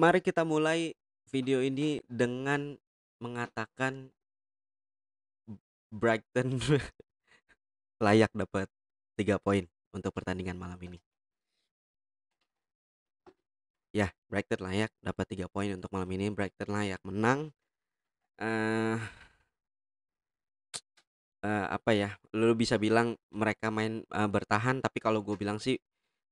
Mari kita mulai video ini dengan mengatakan Brighton layak dapat tiga poin untuk pertandingan malam ini. Ya, Brighton layak dapat tiga poin untuk malam ini. Brighton layak menang. Uh, uh, apa ya? Lu bisa bilang mereka main uh, bertahan, tapi kalau gue bilang sih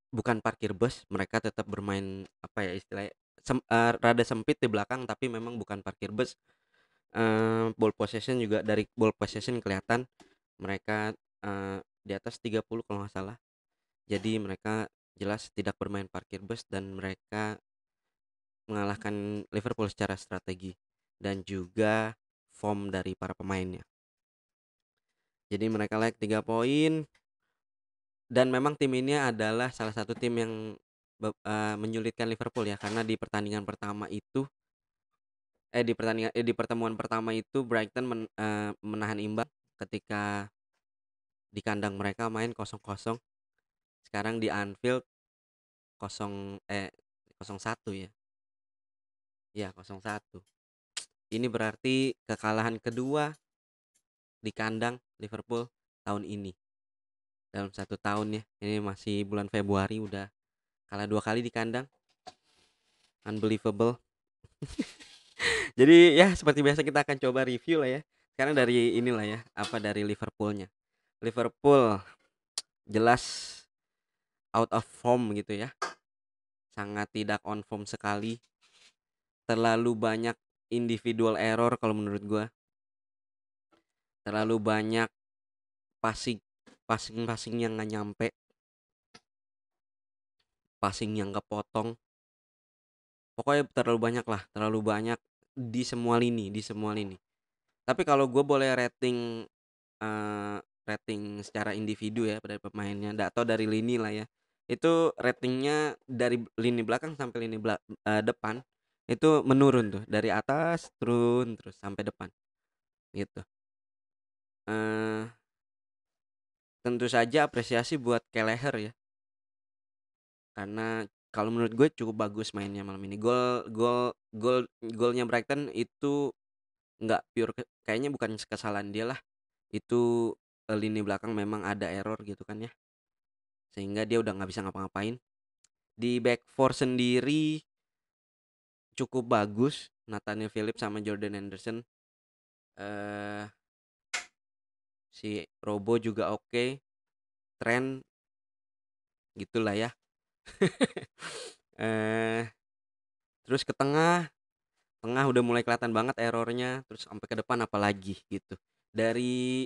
bukan parkir bus, mereka tetap bermain apa ya istilahnya sem uh, rada sempit di belakang tapi memang bukan parkir bus uh, ball possession juga dari ball possession kelihatan mereka uh, di atas 30 kalau nggak salah jadi mereka jelas tidak bermain parkir bus dan mereka mengalahkan Liverpool secara strategi dan juga form dari para pemainnya jadi mereka naik 3 poin dan memang tim ini adalah salah satu tim yang be- menyulitkan Liverpool ya karena di pertandingan pertama itu eh, di pertandingan eh, di pertemuan pertama itu Brighton men uh, menahan imbang ketika di kandang mereka main 0-0. Sekarang di Anfield kosong eh, 0-1 ya? ya 0-1. Ini berarti kekalahan kedua di kandang Liverpool tahun ini. Dalam satu tahun ya, ini masih bulan Februari udah kalah dua kali di kandang unbelievable jadi ya seperti biasa kita akan coba review lah ya karena dari inilah ya apa dari Liverpoolnya Liverpool jelas out of form gitu ya sangat tidak on form sekali terlalu banyak individual error kalau menurut gue terlalu banyak passing passing passing yang nggak nyampe passing yang kepotong pokoknya terlalu banyak lah terlalu banyak di semua lini di semua lini tapi kalau gue boleh rating uh, rating secara individu ya dari pemainnya atau dari lini lah ya itu ratingnya dari lini belakang sampai lini belak uh, eh, depan itu menurun tuh dari atas turun terus sampai depan gitu uh, tentu saja apresiasi buat Keleher ya karena kalau menurut gue cukup bagus mainnya malam ini. Gol gol gol golnya Brighton itu nggak pure kayaknya bukan kesalahan dia lah. Itu eh, lini belakang memang ada error gitu kan ya. Sehingga dia udah nggak bisa ngapa-ngapain. Di back four sendiri cukup bagus Nathaniel Phillips sama Jordan Anderson. Eh si Robo juga oke. Okay. tren gitulah ya eh terus ke tengah, tengah udah mulai kelihatan banget errornya terus sampai ke depan apalagi gitu. Dari,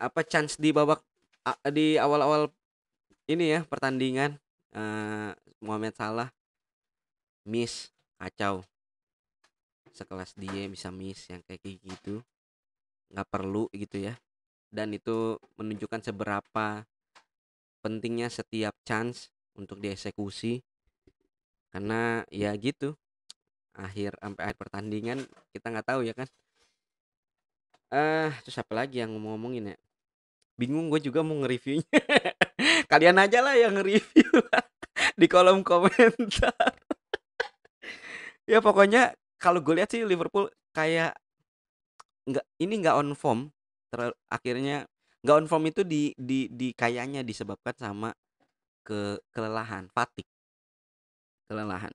apa, chance di babak di awal-awal ini ya pertandingan, eh, Mohamed Salah miss, kacau. Sekelas dia bisa miss yang kayak kayak gitu, nggak perlu gitu ya, dan itu menunjukkan seberapa pentingnya setiap chance untuk dieksekusi karena ya gitu akhir sampai akhir pertandingan kita nggak tahu ya kan eh uh, terus apa lagi yang mau ngomongin ya bingung gue juga mau nge-reviewnya kalian aja lah yang nge-review di kolom komentar ya pokoknya kalau gue lihat sih Liverpool kayak nggak ini nggak on form terakhirnya nggak on form itu di di di kayaknya disebabkan sama ke kelelahan, fatigue. Kelelahan.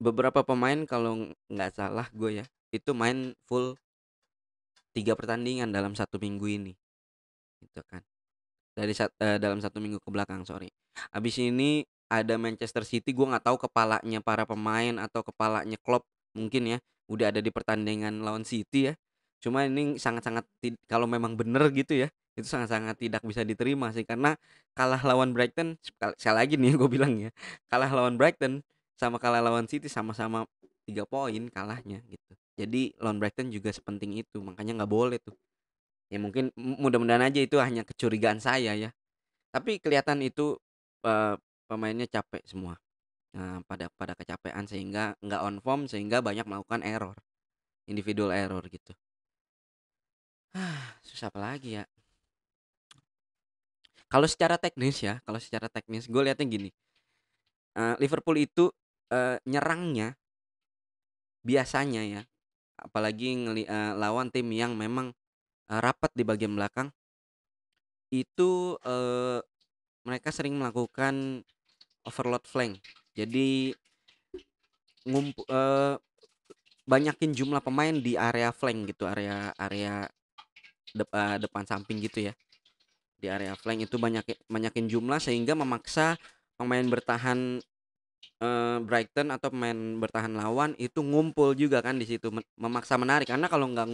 Beberapa pemain kalau nggak salah gue ya, itu main full tiga pertandingan dalam satu minggu ini. Gitu kan. Dari sat, uh, dalam satu minggu ke belakang, sorry. Abis ini ada Manchester City, gue nggak tahu kepalanya para pemain atau kepalanya klub mungkin ya udah ada di pertandingan lawan City ya cuma ini sangat-sangat kalau memang benar gitu ya itu sangat-sangat tidak bisa diterima sih karena kalah lawan Brighton sekali lagi nih gue bilang ya kalah lawan Brighton sama kalah lawan City sama-sama tiga poin kalahnya gitu jadi lawan Brighton juga sepenting itu makanya nggak boleh tuh ya mungkin mudah-mudahan aja itu hanya kecurigaan saya ya tapi kelihatan itu uh, pemainnya capek semua nah, pada pada kecapean sehingga nggak on form sehingga banyak melakukan error individual error gitu susah apa lagi ya kalau secara teknis ya kalau secara teknis gue liatnya gini uh, Liverpool itu uh, nyerangnya biasanya ya apalagi ngeli, uh, lawan tim yang memang uh, rapat di bagian belakang itu uh, mereka sering melakukan overload flank jadi ngump uh, banyakin jumlah pemain di area flank gitu area area dep uh, depan samping gitu ya di area flank itu banyak banyakin jumlah sehingga memaksa pemain bertahan uh, Brighton atau pemain bertahan lawan itu ngumpul juga kan di situ memaksa menarik karena kalau nggak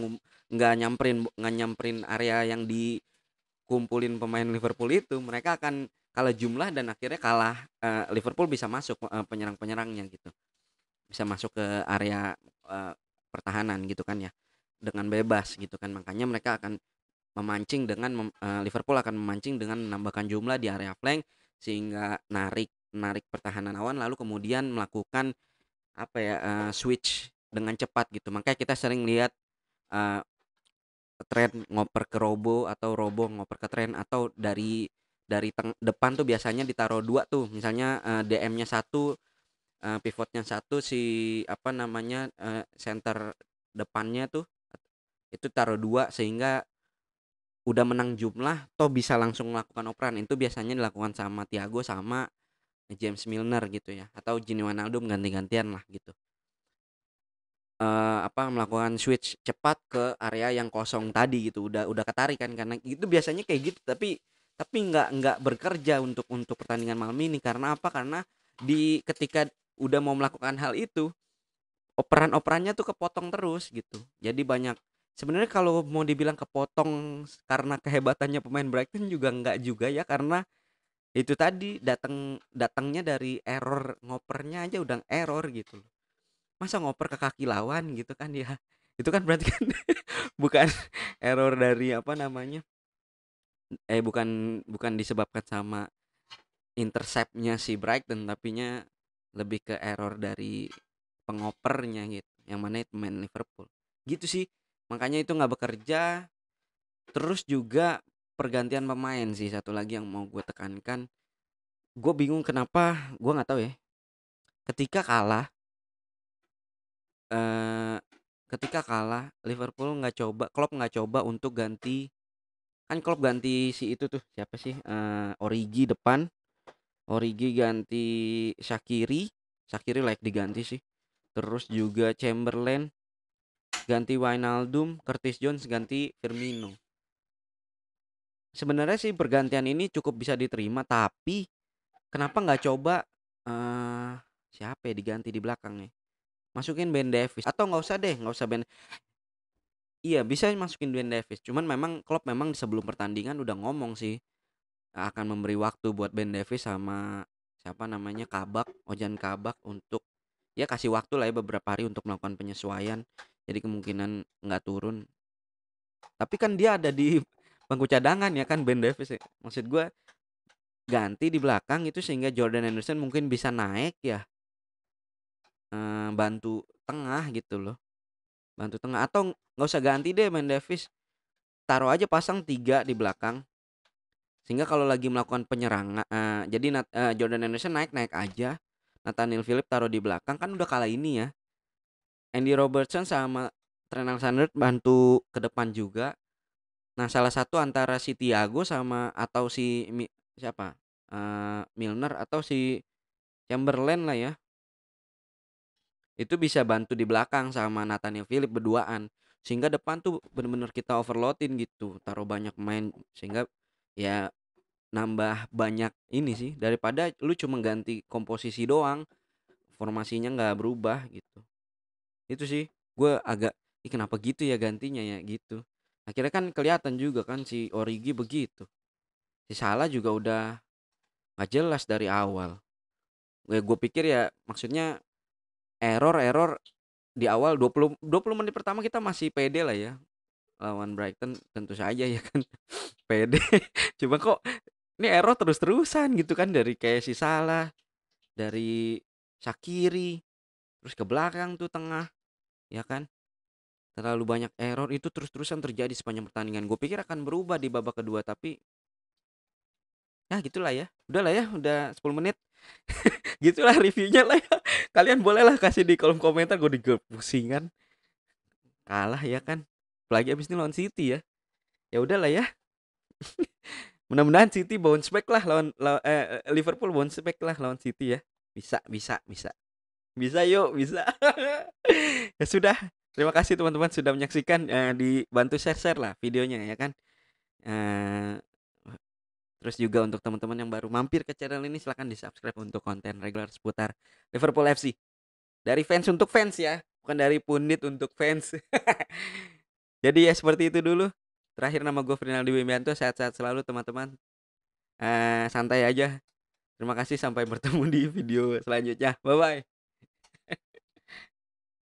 nggak nyamperin nggak nyamperin area yang dikumpulin pemain Liverpool itu mereka akan kalah jumlah dan akhirnya kalah uh, Liverpool bisa masuk uh, penyerang-penyerangnya gitu bisa masuk ke area uh, pertahanan gitu kan ya dengan bebas gitu kan makanya mereka akan memancing dengan uh, Liverpool akan memancing dengan menambahkan jumlah di area flank sehingga narik narik pertahanan lawan lalu kemudian melakukan apa ya uh, switch dengan cepat gitu makanya kita sering lihat uh, tren ngoper ke robo atau robo ngoper ke tren atau dari dari depan tuh biasanya ditaruh dua tuh misalnya uh, DM-nya satu uh, pivotnya satu si apa namanya uh, center depannya tuh itu taruh dua sehingga udah menang jumlah toh bisa langsung melakukan operan itu biasanya dilakukan sama Thiago sama James Milner gitu ya atau Gini Wijnaldum ganti-gantian lah gitu e, apa melakukan switch cepat ke area yang kosong tadi gitu udah udah ketarikan karena itu biasanya kayak gitu tapi tapi nggak nggak bekerja untuk untuk pertandingan malam ini karena apa karena di ketika udah mau melakukan hal itu operan-operannya tuh kepotong terus gitu jadi banyak sebenarnya kalau mau dibilang kepotong karena kehebatannya pemain Brighton juga enggak juga ya karena itu tadi datang datangnya dari error ngopernya aja udah error gitu loh masa ngoper ke kaki lawan gitu kan ya itu kan berarti kan bukan error dari apa namanya eh bukan bukan disebabkan sama interceptnya si Brighton tapi nya lebih ke error dari pengopernya gitu yang mana itu main Liverpool gitu sih makanya itu nggak bekerja terus juga pergantian pemain sih satu lagi yang mau gue tekankan gue bingung kenapa gue nggak tahu ya ketika kalah eh ketika kalah Liverpool nggak coba Klopp nggak coba untuk ganti kan Klopp ganti si itu tuh siapa sih eh, Origi depan Origi ganti Shakiri Shakiri like diganti sih terus juga Chamberlain ganti Wijnaldum, Curtis Jones ganti Firmino. Sebenarnya sih pergantian ini cukup bisa diterima, tapi kenapa nggak coba uh, siapa ya diganti di belakang nih? Ya? Masukin Ben Davis atau nggak usah deh, nggak usah Ben. Iya bisa masukin Ben Davis, cuman memang klub memang sebelum pertandingan udah ngomong sih akan memberi waktu buat Ben Davis sama siapa namanya Kabak, Ojan Kabak untuk ya kasih waktu lah ya beberapa hari untuk melakukan penyesuaian jadi kemungkinan nggak turun tapi kan dia ada di bangku cadangan ya kan Ben Davis ya. maksud gue ganti di belakang itu sehingga Jordan Anderson mungkin bisa naik ya eh, bantu tengah gitu loh bantu tengah atau nggak usah ganti deh Ben Davis taruh aja pasang tiga di belakang sehingga kalau lagi melakukan penyerangan uh, jadi uh, Jordan Anderson naik naik aja Nathaniel Phillips taruh di belakang kan udah kalah ini ya Andy Robertson sama Trent Alexander bantu ke depan juga. Nah, salah satu antara si Thiago sama atau si siapa? Uh, Milner atau si Chamberlain lah ya. Itu bisa bantu di belakang sama Nathaniel Philip berduaan. Sehingga depan tuh bener-bener kita overloadin gitu. Taruh banyak main sehingga ya nambah banyak ini sih daripada lu cuma ganti komposisi doang formasinya nggak berubah gitu itu sih gue agak, "Ih, kenapa gitu ya gantinya ya?" gitu. Akhirnya kan kelihatan juga kan si Origi begitu. Si Salah juga udah nggak jelas dari awal. gue ya, gue pikir ya maksudnya error-error di awal 20 20 menit pertama kita masih pede lah ya lawan Brighton tentu saja ya kan pede cuma kok ini error terus-terusan gitu kan dari kayak si Salah dari Sakiri terus ke belakang tuh tengah ya kan terlalu banyak error itu terus-terusan terjadi sepanjang pertandingan gue pikir akan berubah di babak kedua tapi ya gitulah ya udahlah ya udah 10 menit gitulah reviewnya lah ya. kalian bolehlah kasih di kolom komentar gue juga pusingan kalah ya kan lagi abis ini lawan City ya ya udahlah ya mudah-mudahan City bounce back lah lawan, lawan eh, Liverpool bounce back lah lawan City ya bisa bisa bisa bisa yuk, bisa. ya sudah, terima kasih teman-teman sudah menyaksikan uh, dibantu share-share lah videonya ya kan. Uh, terus juga untuk teman-teman yang baru mampir ke channel ini silahkan di subscribe untuk konten regular seputar Liverpool FC. Dari fans untuk fans ya, bukan dari pundit untuk fans. Jadi ya seperti itu dulu. Terakhir nama gue Fernando Wimianto sehat-sehat selalu teman-teman. Uh, santai aja. Terima kasih sampai bertemu di video selanjutnya. Bye bye.